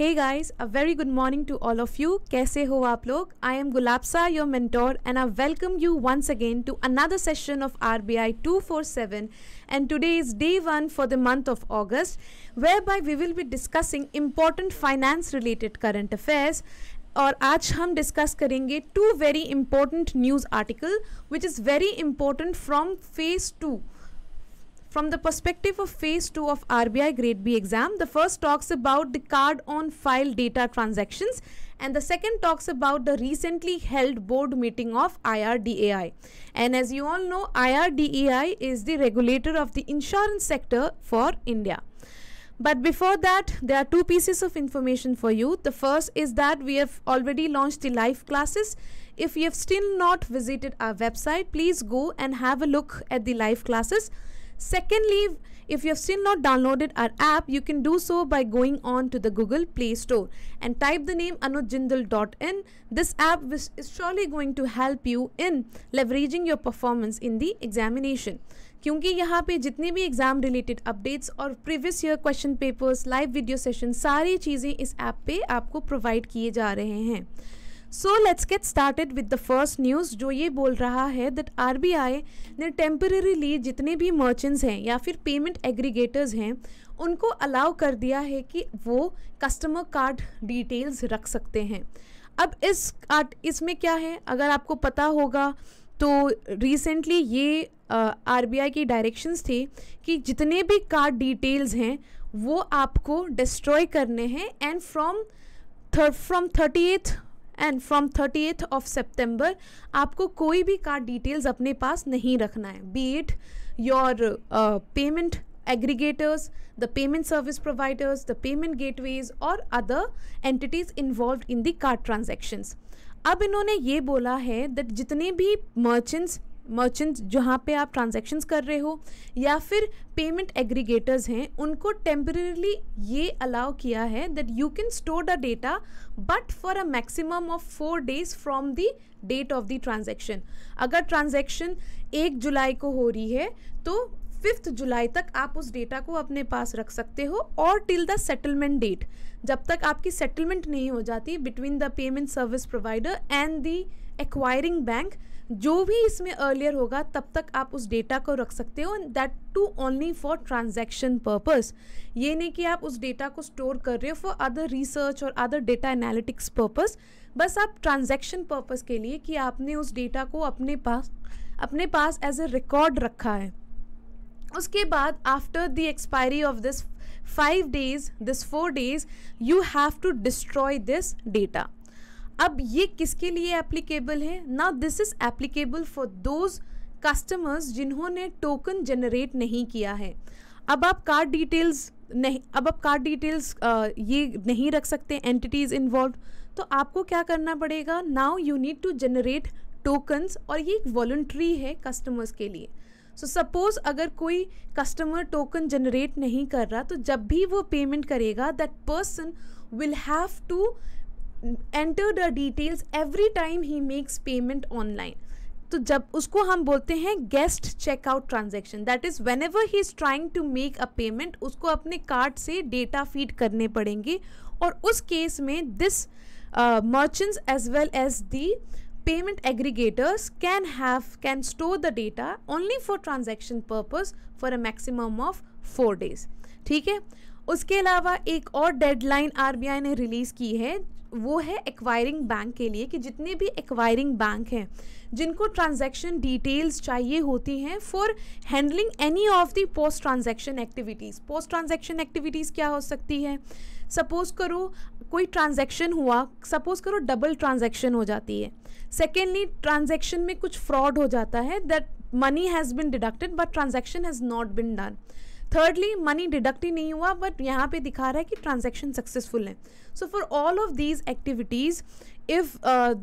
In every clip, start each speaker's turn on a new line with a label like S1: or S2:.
S1: Hey guys a very good morning to all of you कैसे हो आप लोग I am Gulabsa your mentor and I welcome you once again to another session of R B I two four seven and today is day one for the month of August whereby we will be discussing important finance related current affairs और आज हम discuss करेंगे two very important news article which is very important from phase two From the perspective of phase 2 of RBI grade B exam, the first talks about the card on file data transactions and the second talks about the recently held board meeting of IRDAI. And as you all know, IRDAI is the regulator of the insurance sector for India. But before that, there are two pieces of information for you. The first is that we have already launched the live classes. If you have still not visited our website, please go and have a look at the live classes. Secondly, if you have still not downloaded our app, you can do so by going on to the Google Play Store and type the name anujindal.in. This app is surely going to help you in leveraging your performance in the examination. क्योंकि यहाँ पे जितने भी exam related updates और previous year question papers live video session सारी चीज़ें इस app पे आपको प्रोवाइड किए जा रहे हैं so let's get started with the first news जो ये बोल रहा है दैट आई ने टेम्परेरीली जितने भी मर्चेंट्स हैं या फिर पेमेंट एग्रीगेटर्स हैं उनको अलाउ कर दिया है कि वो कस्टमर कार्ड डिटेल्स रख सकते हैं अब इस इसमें क्या है अगर आपको पता होगा तो रिसेंटली ये आर uh, की डायरेक्शंस थी कि जितने भी कार्ड डिटेल्स हैं वो आपको डिस्ट्रॉय करने हैं and from from thirty eighth and from thirty eighth of September आपको कोई भी कार्ड डिटेल्स अपने पास नहीं रखना है be it your payment aggregators the payment service providers the payment gateways और other entities involve in the card transactions अब इन्होंने ये बोला है दैट जितने भी मर्चेंट्स मर्चेंट्स जहाँ पे आप ट्रांजेक्शन्स कर रहे हो या फिर पेमेंट एग्रीगेटर्स हैं उनको टेम्परेली ये अलाउ किया है that you can store the data but for a maximum of four days from the date of the transaction अगर ट्रांजेक्शन एक जुलाई को हो रही है तो फिफ्थ जुलाई तक आप उस डेटा को अपने पास रख सकते हो और टिल द सेटलमेंट डेट जब तक आपकी सेटलमेंट नहीं हो जाती between the payment service provider and the acquiring bank जो भी इसमें अर्लियर होगा तब तक आप उस डेटा को रख सकते हो and that too only for transaction purpose ये नहीं कि आप उस डेटा को स्टोर कर रहे हो फॉर अदर रिसर्च और अदर डेटा एनालिटिक्स पर्पस बस आप ट्रांजैक्शन पर्पस के लिए कि आपने उस डेटा को अपने पास अपने पास एज ए रिकॉर्ड रखा है उसके बाद after the expiry of this five days this four days you have to destroy this data अब ये किसके लिए एप्लीकेबल है ना this is applicable for those customers जिन्होंने टोकन जनरेट नहीं किया है अब आप कार्ड डिटेल्स नहीं अब आप कार्ड डिटेल्स ये नहीं रख सकते एंटिटीज़ इन्वॉल्व तो आपको क्या करना पड़ेगा now you need to generate tokens और ये एक वॉल्ट्री है कस्टमर्स के लिए सो so, सपोज़ अगर कोई कस्टमर टोकन जनरेट नहीं कर रहा तो जब भी वो पेमेंट करेगा that person will have to enter the details every time he makes payment online तो जब उसको हम बोलते हैं guest checkout transaction that is whenever he is trying to make a payment उसको अपने कार्ड से डेटा फीड करने पड़ेंगे और उस केस में this merchants as well as the payment aggregators can have can store the data only for transaction purpose for a maximum of four days ठीक है उसके अलावा एक और डेडलाइन आरबीआई ने रिलीज़ की है वो है एक्वायरिंग बैंक के लिए कि जितने भी एक्वायरिंग बैंक हैं जिनको ट्रांजैक्शन डिटेल्स चाहिए होती हैं for handling any of the post transaction activities post transaction activities क्या हो सकती है सपोज़ करो कोई ट्रांजैक्शन हुआ सपोज़ करो डबल ट्रांजैक्शन हो जाती है सेकेंडली ट्रांजेक्शन में कुछ फ्रॉड हो जाता है that money has been deducted but transaction has not been done thirdly money deduct ही नहीं हुआ बट यहाँ पे दिखा रहा है कि ट्रांजेक्शन सक्सेसफुल है so for all of these activities if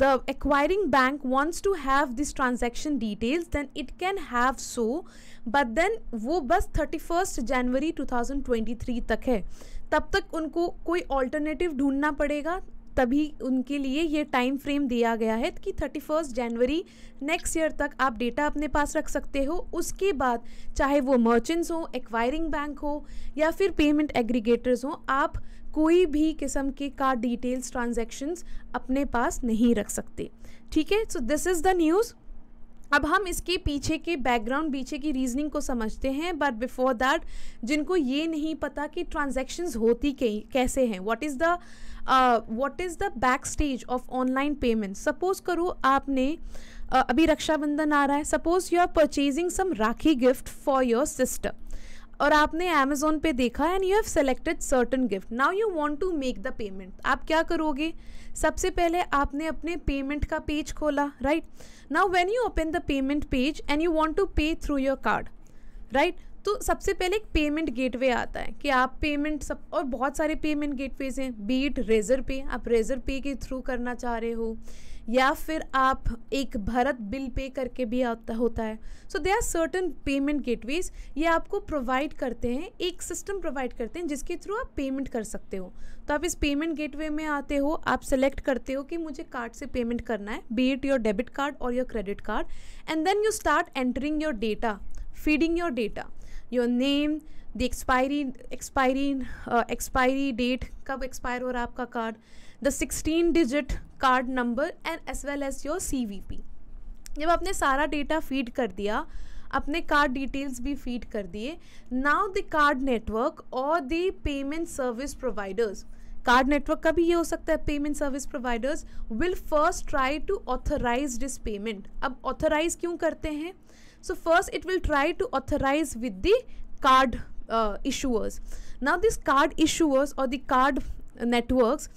S1: the acquiring bank wants to have this transaction details then it can have so but then वो बस thirty first January two thousand twenty three तक है तब तक उनको कोई alternative ढूंढना पड़ेगा तभी उनके लिए ये टाइम फ्रेम दिया गया है कि thirty first January next year तक आप डेटा अपने पास रख सकते हो उसके बाद चाहे वो मर्चेंट्स हो एक्वायरिंग बैंक हो या फिर पेमेंट एग्रीगेटर्स हो आप कोई भी किस्म के कार्ड डिटेल्स ट्रांजेक्शन्स अपने पास नहीं रख सकते ठीक है so this is the news अब हम इसके पीछे के बैकग्राउंड पीछे की रीजनिंग को समझते हैं बट बिफोर दैट जिनको ये नहीं पता कि ट्रांजेक्शन्स होती कैसे हैं what is the what is the back stage of online payment suppose करो आपने uh, अभी रक्षाबंधन आ रहा है suppose you are purchasing some rakhi gift for your sister और आपने अमेजोन पे देखा and you have selected certain gift now you want to make the payment आप क्या करोगे सबसे पहले आपने अपने पेमेंट का पेज खोला right now when you open the payment page and you want to pay through your card right तो सबसे पहले एक पेमेंट गेटवे आता है कि आप पेमेंट सब और बहुत सारे पेमेंट गेटवेज हैं बीट रेजर पे आप रेजर पे के थ्रू करना चाह रहे हो या फिर आप एक भारत बिल पे करके भी आता होता है so they are certain payment gateways ये आपको प्रोवाइड करते हैं एक सिस्टम प्रोवाइड करते हैं जिसके थ्रू आप पेमेंट कर सकते हो तो आप इस पेमेंट गेटवे में आते हो आप सेलेक्ट करते हो कि मुझे कार्ड से पेमेंट करना है be it your debit card और your credit card and then you start entering your data feeding your data your name the expiry expiry expiry date कब एक्सपायर हो रहा है आपका card the sixteen digit card number and as well as your C जब आपने सारा data feed कर दिया अपने कार्ड डिटेल्स भी फीड कर दिए नाउ द कार्ड नेटवर्क और the payment service providers card network का भी ये हो सकता है payment service providers will first try to authorize this payment अब ऑथराइज क्यों करते हैं so first it will try to authorize with the card issuers now this card issuers और the card networks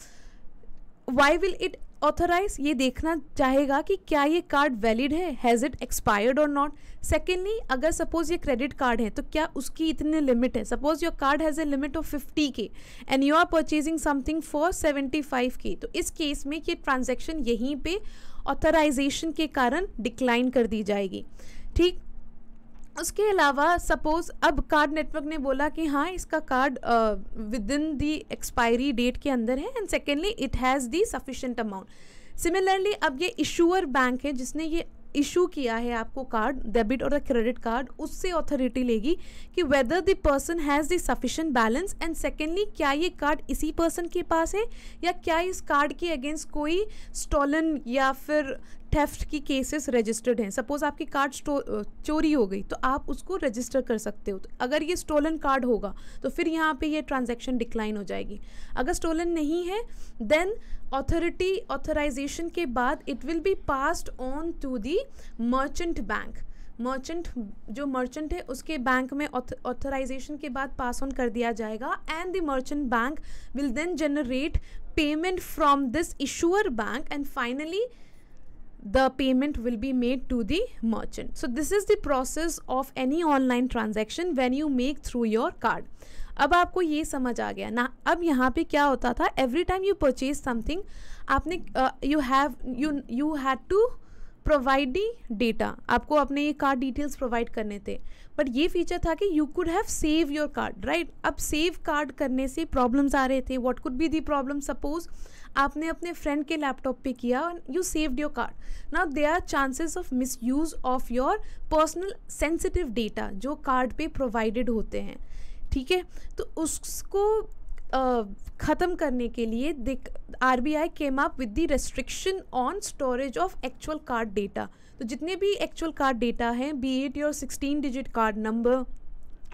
S1: why will it authorize ये देखना चाहेगा कि क्या ये कार्ड वैलिड है हैज़ इट एक्सपायर्ड और नॉट सेकेंडली अगर सपोज ये क्रेडिट कार्ड है तो क्या उसकी इतनी लिमिट है suppose your card has a limit of fifty K and you are purchasing something for seventy five K तो इस केस में ये ट्रांजेक्शन यहीं पर ऑथराइजेशन के कारण डिक्लाइन कर दी जाएगी ठीक उसके अलावा सपोज़ अब कार्ड नेटवर्क ने बोला कि हाँ इसका card within the expiry date के अंदर है and secondly it has the sufficient amount similarly अब ये इशूअर बैंक है जिसने ये इशू किया है आपको कार्ड डेबिट और क्रेडिट कार्ड उससे अथॉरिटी लेगी कि whether the person has the sufficient balance and secondly क्या ये कार्ड इसी पर्सन के पास है या क्या इस कार्ड के अगेंस्ट कोई स्टॉलन या फिर थेफ्ट की केसेस रजिस्टर्ड हैं सपोज़ आपकी कार्ड चोरी हो गई तो आप उसको रजिस्टर कर सकते हो तो अगर ये स्टोलन कार्ड होगा तो फिर यहाँ पे ये ट्रांजैक्शन डिक्लाइन हो जाएगी अगर स्टोलन नहीं है देन ऑथोरिटी ऑथराइजेशन के बाद it will be passed on to the merchant bank merchant जो मर्चेंट है उसके बैंक में ऑथराइजेशन के बाद पास ऑन कर दिया जाएगा and the merchant bank will then generate payment from this issuer bank and finally the payment will be made to the merchant. So this is the process of any online transaction when you make through your card. अब आपको ये समझ आ गया ना अब यहाँ पे क्या होता था every time you purchase something आपने you have you you had to provide the data आपको अपने ये कार्ड डिटेल्स प्रोवाइड करने थे बट ये फीचर था कि you could have save your card right अब सेव कार्ड करने से प्रॉब्लम्स आ रहे थे what could be the problem suppose आपने अपने फ्रेंड के लैपटॉप पे किया you saved your card now they are chances of misuse of your personal sensitive data जो कार्ड पे प्रोवाइडेड होते हैं ठीक है तो उसको ख़त्म करने के लिए R B I came up with the restriction on storage of actual card data तो जितने भी एक्चुअल कार्ड डेटा हैं be it your sixteen digit card number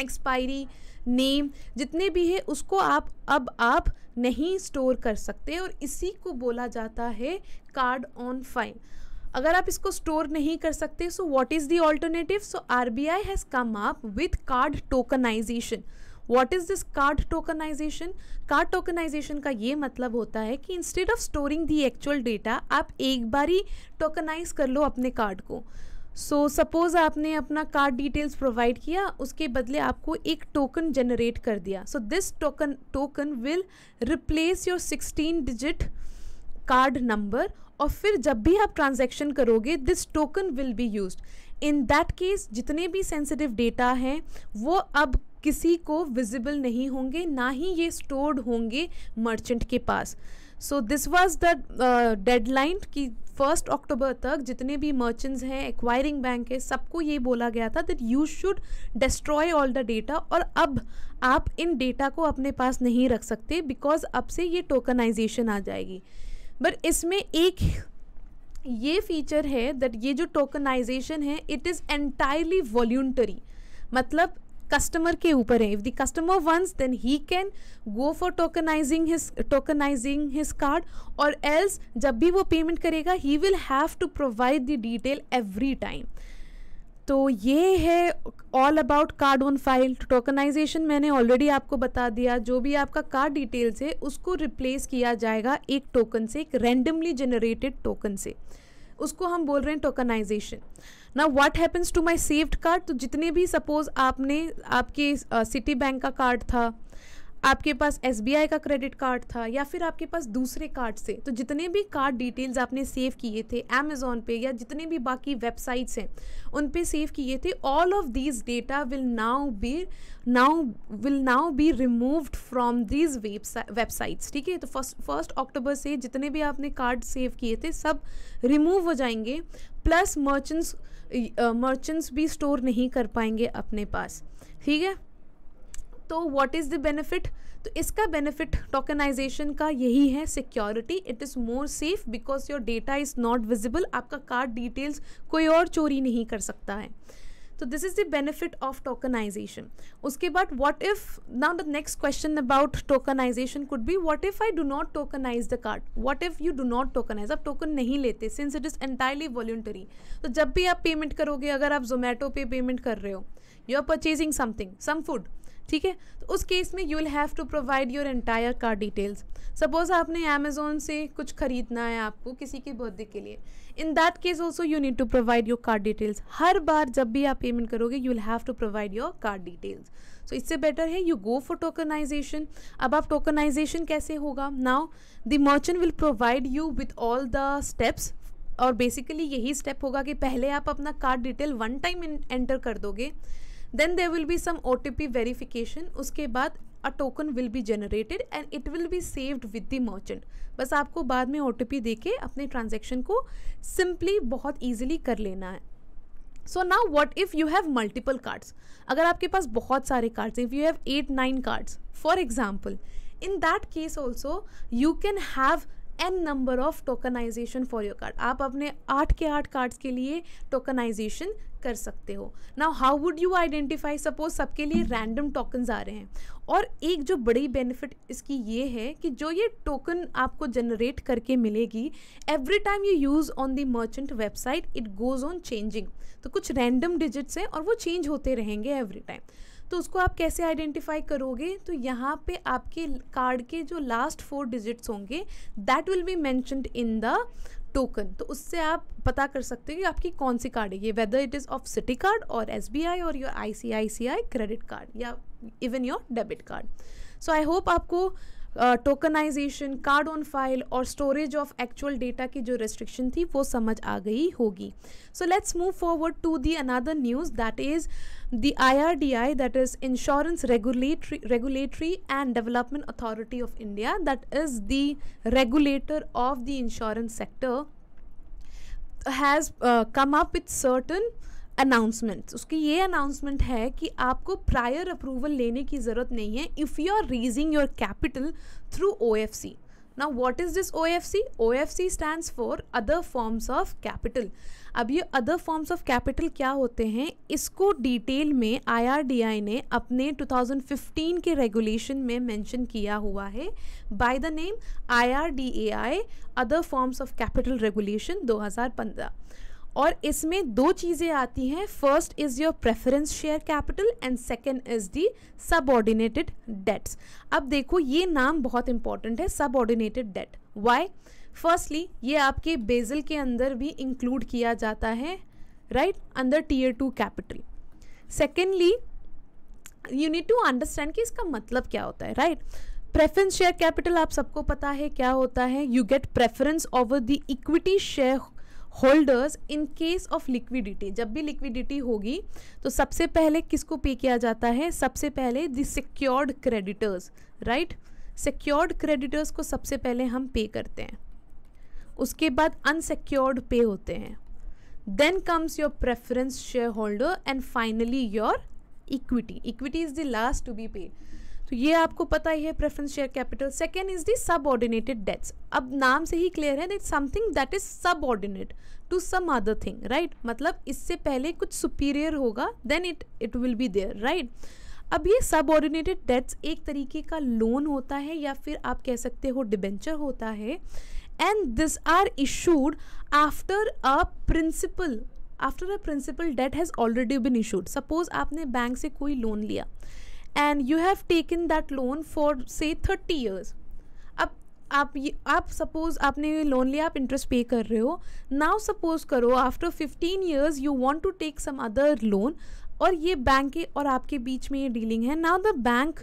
S1: expiry name जितने भी है उसको आप अब आप नहीं स्टोर कर सकते और इसी को बोला जाता है कार्ड ऑन फाइल अगर आप इसको स्टोर नहीं कर सकते so what is the alternative so R B I has come up with card tokenisation what is this card tokenisation card tokenisation का ये मतलब होता है कि instead of storing the actual data आप एक बार ही टोकनाइज कर लो अपने कार्ड को सो so, सपोज़ आपने अपना कार्ड डिटेल्स प्रोवाइड किया उसके बदले आपको एक टोकन जनरेट कर दिया so this token token will replace your 16 digit card number और फिर जब भी आप ट्रांजैक्शन करोगे this token will be use in that case जितने भी सेंसिटिव डेटा हैं वो अब किसी को विजिबल नहीं होंगे ना ही ये स्टोर्ड होंगे मर्चेंट के पास so this was the deadline कि फर्स्ट अक्टूबर तक जितने भी मर्चेंट्स हैं एक्वायरिंग बैंक है सबको ये बोला गया था that you should destroy all the data और अब आप इन डेटा को अपने पास नहीं रख सकते बिकॉज अब से ये टोकनाइजेशन आ जाएगी बट इसमें एक ये फीचर है दैट ये जो टोकनाइजेशन है इट इज़ एंटायरली वॉल्यूंटरी मतलब कस्टमर के ऊपर है if the customer wants then he can go for tokenising his tokenising his card और एल्स जब भी वो पेमेंट करेगा he will have to provide the detail every time तो ये है all about card on file tokenisation मैंने already आपको बता दिया जो भी आपका कार्ड डिटेल्स है उसको रिप्लेस किया जाएगा एक टोकन से एक रैंडमली जनरेटेड टोकन से उसको हम बोल रहे हैं टोकनाइजेशन ना what happens to my saved card तो जितने भी सपोज आपने आपके सिटी बैंक का कार्ड था आपके पास एस का क्रेडिट कार्ड था या फिर आपके पास दूसरे कार्ड से तो जितने भी कार्ड डिटेल्स आपने सेव किए थे अमेजोन पे या जितने भी बाकी वेबसाइट्स हैं उन पे सेव किए थे all of these data will now be now will now be removed from these websites ठीक है तो फर्स्ट फर्स्ट अक्टूबर से जितने भी आपने कार्ड सेव किए थे सब रिमूव हो जाएंगे प्लस मर्चेंट्स मर्चेंट्स भी स्टोर नहीं कर पाएंगे अपने पास ठीक है तो व्हाट इज़ द बेनिफिट तो इसका बेनिफिट टोकनाइजेशन का यही है security it is more safe because your data is not visible आपका कार्ड डिटेल्स कोई और चोरी नहीं कर सकता है तो this is the benefit of tokenisation उसके बाद what if now the next question about tokenisation could be what if I do not tokenise the card what if you do not tokenise आप टोकन नहीं लेते since it is entirely voluntary तो जब भी आप payment करोगे अगर आप जोमेटो पे पेमेंट कर रहे हो you are purchasing something some food ठीक है तो उस केस में you will have to provide your entire card details suppose आपने अमेजोन से कुछ खरीदना है आपको किसी के बर्थडे के लिए in that case also you need to provide your card details हर बार जब भी आप पेमेंट करोगे you will have to provide your card details so इससे बेटर है यू गो फॉर टोकनाइजेशन अब आप टोकनाइजेशन कैसे होगा now the merchant will provide you with all the steps और बेसिकली यही स्टेप होगा कि पहले आप अपना card detail one time enter कर दोगे then there will be some O T P verification उसके बाद a token will be generated and it will be saved with the merchant बस आपको बाद में ओ टी पी दे के अपने ट्रांजेक्शन को सिंपली बहुत ईजिली कर लेना है so now what if you have multiple cards अगर आपके पास बहुत सारे cards if you have eight nine cards for example in that case also you can have an number of tokenisation for your card आप अपने आठ के आठ कार्ड्स के लिए टोकनाइजेशन कर सकते हो now how would you identify suppose सबके लिए रैंडम टोकन्स आ रहे हैं और एक जो बड़ी बेनिफिट इसकी ये है कि जो ये टोकन आपको जनरेट करके मिलेगी every time you use on the merchant website it goes on changing तो कुछ रैंडम डिजिट्स हैं और वो चेंज होते रहेंगे एवरी टाइम तो उसको आप कैसे आइडेंटिफाई करोगे तो यहाँ पे आपके कार्ड के जो लास्ट फोर डिजिट्स होंगे that will be mentioned in the token तो उससे आप पता कर सकते हो कि आपकी कौन सी कार्ड है ये whether it is of Citi card और एस और your I C I C I credit card या even your debit card so I hope आपको टोकनाइजेशन कार्ड ऑन फाइल और स्टोरेज ऑफ एक्चुअल डेटा की जो रेस्ट्रिक्शन थी वो समझ आ गई होगी so let's move forward to the another news that is the IRDAI that is Insurance Regulatory, Regulatory and Development Authority of India, that is the regulator of the insurance sector, has uh, come up with certain announcement उसकी ये announcement है कि आपको prior approval लेने की ज़रूरत नहीं है if you are raising your capital through O F C now what is this O F C O F C stand for other forms of capital अब ये अदर फॉर्म्स ऑफ कैपिटल क्या होते हैं इसको डिटेल में आई R D I ने अपने two thousand fifteen के रेगुलेशन में मैंशन किया हुआ है by the name I R D A I other forms of capital regulation दो हज़ार पंद्रह और इसमें दो चीज़ें आती हैं first is your preference share capital and second is the subordinated debts अब देखो ये नाम बहुत इंपॉर्टेंट है सबऑर्डिनेटेड डेट वाई फर्स्टली ये आपके बेजल के अंदर भी इंक्लूड किया जाता है right under tier two capital secondly you need to understand कि इसका मतलब क्या होता है राइट प्रेफरेंस शेयर कैपिटल आप सबको पता है क्या होता है you get preference over the equity share holders in case of liquidity जब भी लिक्विडिटी होगी तो सबसे पहले किसको पे किया जाता है सबसे पहले the secured creditors right secured creditors को सबसे पहले हम पे करते हैं उसके बाद अनसिक्योर्ड पे होते हैं then comes your preference share holder and finally your equity equity is the last to be paid तो ये आपको पता ही है preference share capital second is the ordinated debts अब नाम से ही क्लियर है that something that is ordinate to some other thing right मतलब इससे पहले कुछ सुपीरियर होगा then it it will be there right अब ये सब ऑर्डिनेटेड डेट्स एक तरीके का लोन होता है या फिर आप कह सकते हो डिबेंचर होता है and this are issued after a principal after a principal debt has already been issued suppose आपने बैंक से कोई लोन लिया and you have taken that loan for say 30 years अब आप ये आप सपोज आपने ये लोन लिया आप इंटरेस्ट पे कर रहे हो नाउ सपोज करो after 15 years you want to take some other loan और ये बैंक के और आपके बीच में ये डीलिंग है now the bank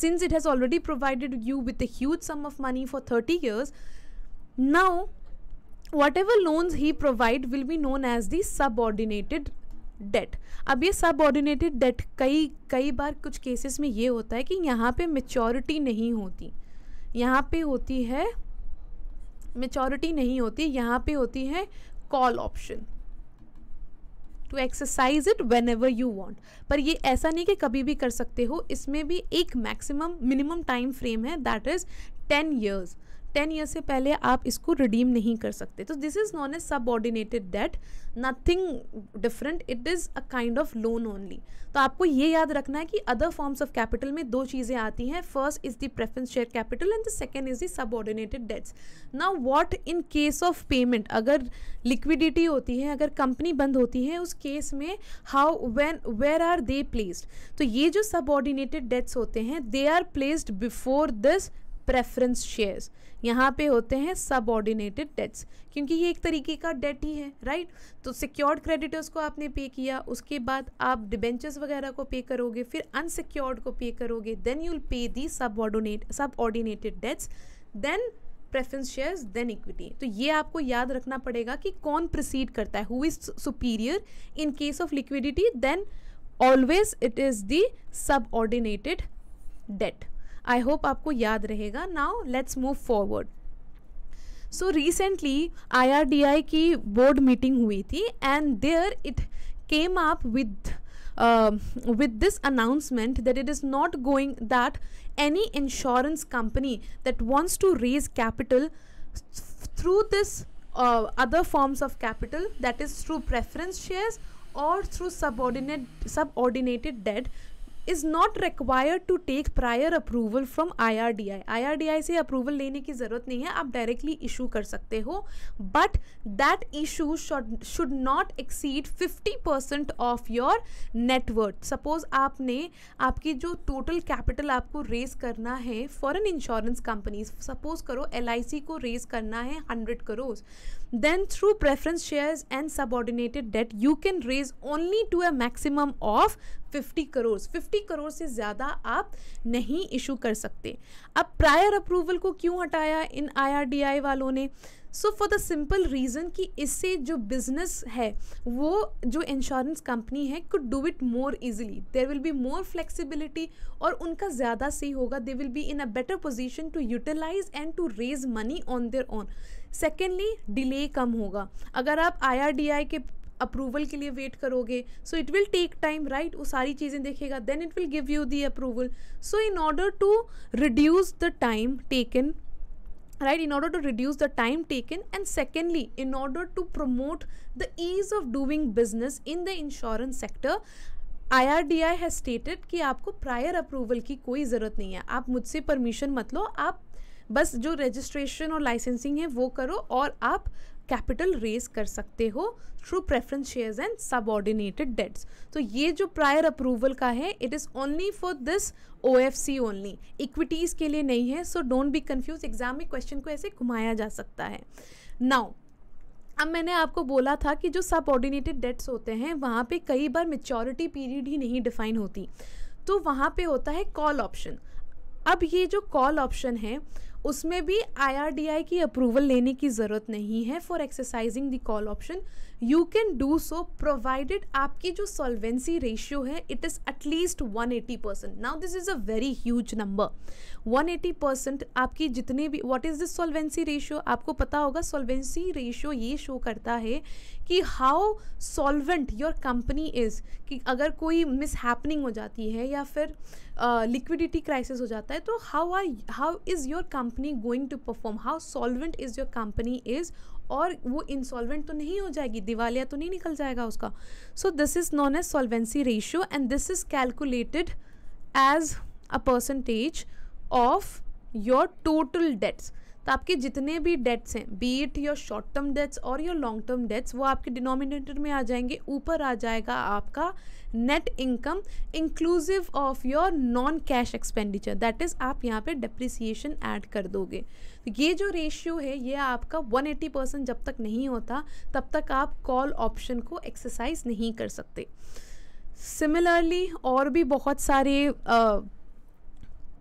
S1: since it has already provided you with a huge sum of money for 30 years now whatever loans he provide will be known as the subordinated debt अब ये ऑर्डिनेटेड date कई कई बार कुछ cases में ये होता है कि यहाँ पे मेचोरिटी नहीं होती यहाँ पे होती है मेचोरिटी नहीं होती यहाँ पे होती है call option to exercise it when ever you want पर ये ऐसा नहीं कि कभी भी कर सकते हो इसमें भी एक मैक्सिमम मिनिमम टाइम फ्रेम है that is ten years ten year से पहले आप इसको रिडीम नहीं कर सकते तो this is known as ordinated debt nothing different it is a kind of loan only तो आपको ये याद रखना है कि अदर फॉर्म्स ऑफ कैपिटल में दो चीज़ें आती हैं first is the preference share capital and the second is the ordinated debts now what in case of payment अगर लिक्विडिटी होती है अगर कंपनी बंद होती है उस केस में how when were are they placed तो ये जो सब ऑर्डिनेटेड डेट्स होते हैं they are placed before this preference shares यहाँ पे होते हैं सब ऑर्डिनेटेड डेट्स क्योंकि ये एक तरीके का डेट ही है राइट तो सिक्योर्ड क्रेडिटर्स को आपने पे किया उसके बाद आप डिबेंचर्स वगैरह को पे करोगे फिर अनसिक्योर्ड को पे करोगे देन यूल पे the subordinated debts then preference shares then equity तो ये आपको याद रखना पड़ेगा कि कौन प्रोसीड करता है who is superior in case of liquidity then always it is the ordinated debt I hope आपको याद रहेगा now let's move forward so recently I R D I की बोर्ड मीटिंग हुई थी and there it came up with with this announcement that it is not going that any insurance company that wants to raise capital through this other forms of capital that is through preference shares और through subordinate ordinated debt is not required to take prior approval from I I I R R D D I से approval लेने की ज़रूरत नहीं है आप directly issue कर सकते हो but that issue should not exceed fifty percent of your network suppose आपने आपकी जो टोटल कैपिटल आपको रेज करना है for an insurance companies suppose करो एल आई सी को रेज करना है hundred crores then through preference shares and subordinated debt you can raise only to a maximum of 50 crore 50 crore से ज़्यादा आप नहीं इशू कर सकते अब प्रायर अप्रूवल को क्यों हटाया इन आई वालों ने so for the simple reason कि इससे जो बिजनेस है वो जो इंश्योरेंस कंपनी है could do it more easily there will be more flexibility और उनका ज़्यादा सही होगा they will be in a better position to utilize and to raise money on their own secondly delay कम होगा अगर आप आई के अप्रूवल के लिए वेट करोगे so it will take time right वो सारी चीज़ें देखेगा then it will give you the approval so in order to reduce the time taken right in order to reduce the time taken and secondly in order to promote the ease of doing business in the insurance sector I R D I has stated कि आपको prior approval की कोई ज़रूरत नहीं है आप मुझसे permission मत लो आप बस जो रजिस्ट्रेशन और लाइसेंसिंग है वो करो और आप कैपिटल रेज कर सकते हो through preference shares and subordinated debts तो ये जो प्रायर अप्रूवल का है it is only for this O F C only equities के लिए नहीं है so don't be confuse exam में क्वेश्चन को ऐसे घुमाया जा सकता है नाउ अब मैंने आपको बोला था कि जो सबऑर्डिनेटेड डेट्स होते हैं वहाँ पे कई बार मेच्योरिटी पीरियड ही नहीं डिफाइन होती तो वहाँ पे होता है कॉल ऑप्शन अब ये जो कॉल ऑप्शन है उसमें भी आई की अप्रूवल लेने की ज़रूरत नहीं है for exercising the call option you can do so provided आपकी जो सॉल्वेंसी रेशियो है it is at least 180 percent now this is a very huge number 180 percent आपकी जितने भी what is this solvency ratio आपको पता होगा सॉल्वेंसी रेशियो ये शो करता है कि how solvent your company is कि अगर कोई मिस हो जाती है या फिर लिक्विडिटी uh, क्राइसिस हो जाता है तो how are how is your company company going to perform how solvent is your company is और वो इंसॉल्वेंट तो नहीं हो जाएगी दिवालिया तो नहीं निकल जाएगा उसका so this is known as solvency ratio and this is calculated as a percentage of your total debts तो आपके जितने भी डेट्स हैं be it your short term debts और योर लॉन्ग टर्म डेट्स वो आपके डिनोमिनेटर में आ जाएंगे ऊपर आ जाएगा आपका net income inclusive of your non cash expenditure that is आप यहाँ पे डिप्रिसिएशन ऐड कर दोगे तो ये जो रेशियो है ये आपका 180 परसेंट जब तक नहीं होता तब तक आप कॉल ऑप्शन को एक्सरसाइज नहीं कर सकते सिमिलरली और भी बहुत सारे uh,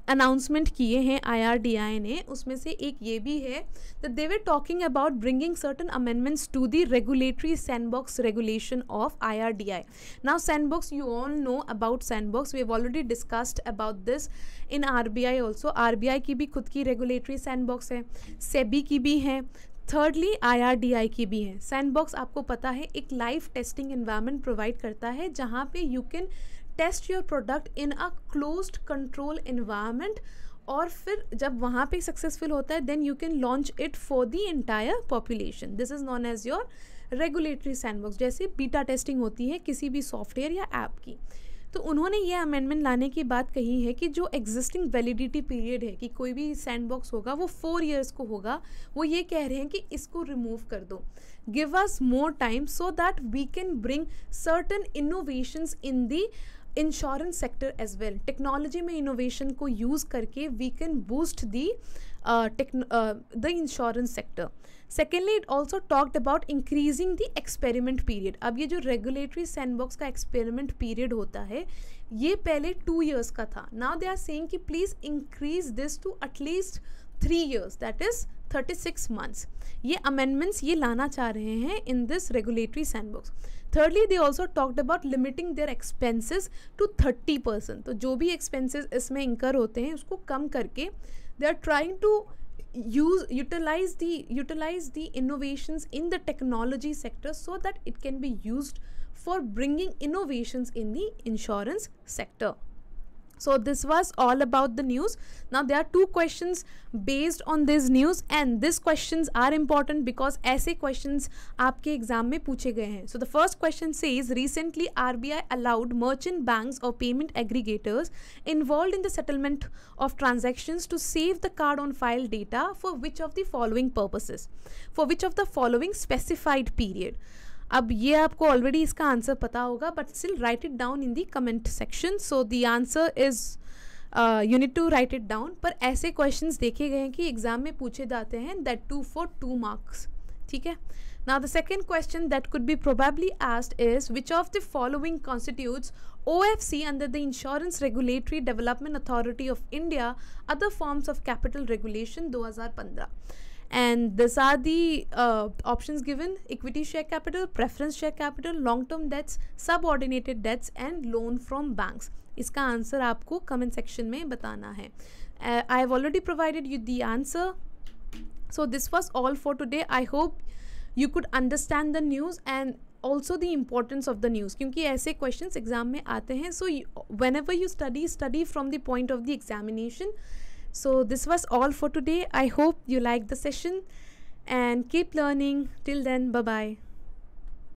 S1: अनाउंसमेंट किए हैं आईआरडीआई ने उसमें से एक ये भी है that they were talking about bringing certain amendments to the regulatory sandbox regulation of IRDAI now sandbox you all know about sandbox we have already discussed about this in RBI also RBI की भी खुद की regulatory sandbox है SEBI e की भी है thirdly आई की भी है सैंडबॉक्स आपको पता है एक लाइफ टेस्टिंग इन्वायरमेंट प्रोवाइड करता है जहाँ पे you can test your product in a closed control environment और फिर जब वहाँ पे सक्सेसफुल होता है then you can launch it for the entire population this is known as your regulatory sandbox जैसे बीटा टेस्टिंग होती है किसी भी सॉफ्टवेयर या ऐप की तो उन्होंने ये अमेंडमेंट लाने की बात कही है कि जो एग्जिस्टिंग वैलिडिटी पीरियड है कि कोई भी सैंडबॉक्स होगा वो फोर इयर्स को होगा वो ये कह रहे हैं कि इसको रिमूव कर दो give us more time so that we can bring certain innovations in the insurance sector as well technology में इनोवेशन को यूज़ करके we can boost the the insurance sector secondly it also talked about increasing the experiment period अब ये जो regulatory sandbox का experiment period होता है ये पहले टू ईयर्स का था नाउ दे आर सेंग कि please increase this to at least three years that is thirty six months ये अमेंडमेंट्स ये लाना चाह रहे हैं in this regulatory sandbox thirdly they also talked about limiting their expenses to thirty percent तो जो भी एक्सपेंसिस इसमें इंकर होते हैं उसको कम करके they are trying to use utilize the utilize the innovation in the technology sector so that it can be use for bringing innovation in the insurance sector So this was all about the news. Now there are two questions based on this news and these questions are important because essay questions आपके exam में पूछे गए So the first question says recently RBI allowed merchant banks or payment aggregators involved in the settlement of transactions to save the card on file data for which of the following purposes? For which of the following specified period? अब ये आपको already इसका answer पता होगा but still write it down in the comment section so the answer is you need to write it down पर ऐसे question देखे गए हैं कि एग्जाम में पूछे जाते हैं that too for two marks ठीक है ना the second question that could be probably asked is which of the following constitute O F C under the insurance regulatory development authority of India other forms of capital regulation दो हज़ार पंद्रह And these are the uh, options given equity share capital, preference share capital, long term debts, subordinated debts, and loan from banks. इसका answer आपको comment section में बताना है I have already provided you the answer so this was all for today i hope you could understand the news and also the importance of the news क्योंकि ऐसे question exam में आते हैं so when ever you study study from the point of the examination So this was all for today. I hope you liked the session and keep learning. Till then, bye-bye.